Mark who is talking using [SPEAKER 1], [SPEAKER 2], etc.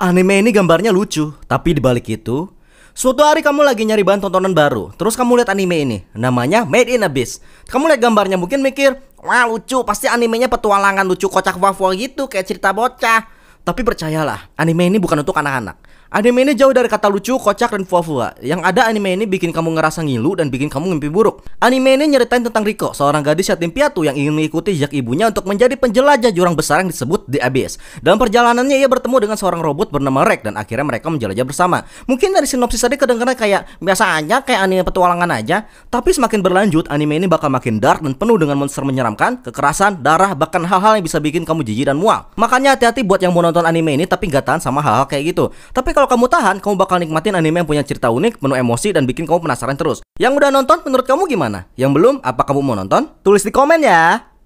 [SPEAKER 1] Anime ini gambarnya lucu, tapi dibalik itu, suatu hari kamu lagi nyari bahan tontonan baru, terus kamu lihat anime ini, namanya Made in Abyss. Kamu lihat gambarnya mungkin mikir, wah lucu, pasti animenya petualangan lucu kocak wafwa gitu, kayak cerita bocah. Tapi percayalah, anime ini bukan untuk anak-anak. Anime ini jauh dari kata lucu, kocak, dan fua-fua. Yang ada anime ini bikin kamu ngerasa ngilu dan bikin kamu mimpi buruk. Anime ini nyeritain tentang Riko, seorang gadis yatim piatu yang ingin mengikuti jejak ibunya untuk menjadi penjelajah jurang besar yang disebut The Abyss. Dalam perjalanannya ia bertemu dengan seorang robot bernama Rek dan akhirnya mereka menjelajah bersama. Mungkin dari sinopsis tadi kedengarannya kayak biasa aja, kayak anime petualangan aja. Tapi semakin berlanjut, anime ini bakal makin dark dan penuh dengan monster menyeramkan, kekerasan, darah, bahkan hal-hal yang bisa bikin kamu jijik dan mual. Makanya hati-hati buat yang mau nonton nonton anime ini tapi nggak tahan sama hal-hal kayak gitu. Tapi kalau kamu tahan, kamu bakal nikmatin anime yang punya cerita unik, penuh emosi dan bikin kamu penasaran terus. Yang udah nonton menurut kamu gimana? Yang belum, apa kamu mau nonton? Tulis di komen ya.